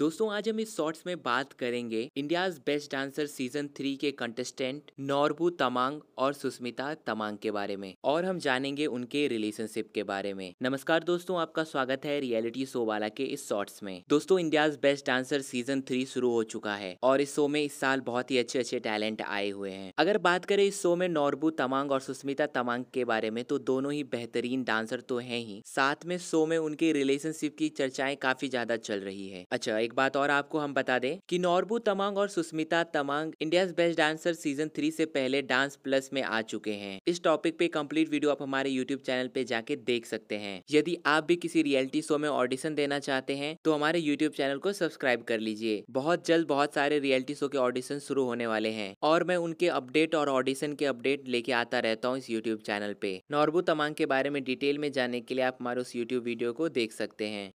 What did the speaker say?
दोस्तों आज हम इस शॉर्ट्स में बात करेंगे India's best dancer season three के कंटेस्टेंट नॉर्बू तमांग और सुस्मिता तमांग के बारे में और हम जानेंगे उनके रिलेशनशिप के बारे में नमस्कार दोस्तों आपका स्वागत है रियलिटी शो वाला के इस शॉर्ट्स में दोस्तों India's best dancer season three शुरू हो चुका है और इस शो में इस साल बहुत ही अच्छे अच्छे टैलेंट आए हुए हैं अगर बात करें इस शो में नॉर्बू तमांग और सुस्मिता तमांग के बारे में तो दोनों ही बेहतरीन डांसर तो है ही साथ में शो में उनके रिलेशनशिप की चर्चाएं काफी ज्यादा चल रही है अच्छा एक बात और आपको हम बता दें कि नॉर्बू तमांग और Sushmita Tamang India best dancer season three से पहले डांस प्लस में आ चुके हैं इस टॉपिक पे कंप्लीट वीडियो आप हमारे यूट्यूब चैनल पे जाके देख सकते हैं यदि आप भी किसी रियलिटी शो में ऑडिशन देना चाहते हैं तो हमारे यूट्यूब चैनल को सब्सक्राइब कर लीजिए बहुत जल्द बहुत सारे रियलिटी शो के ऑडिशन शुरू होने वाले हैं और मैं उनके अपडेट और ऑडिशन के अपडेट लेके आता रहता हूँ इस यूट्यूब चैनल पे नॉर्बू तमांग के बारे में डिटेल में जाने के लिए आप हमारे उस यूट्यूब वीडियो को देख सकते हैं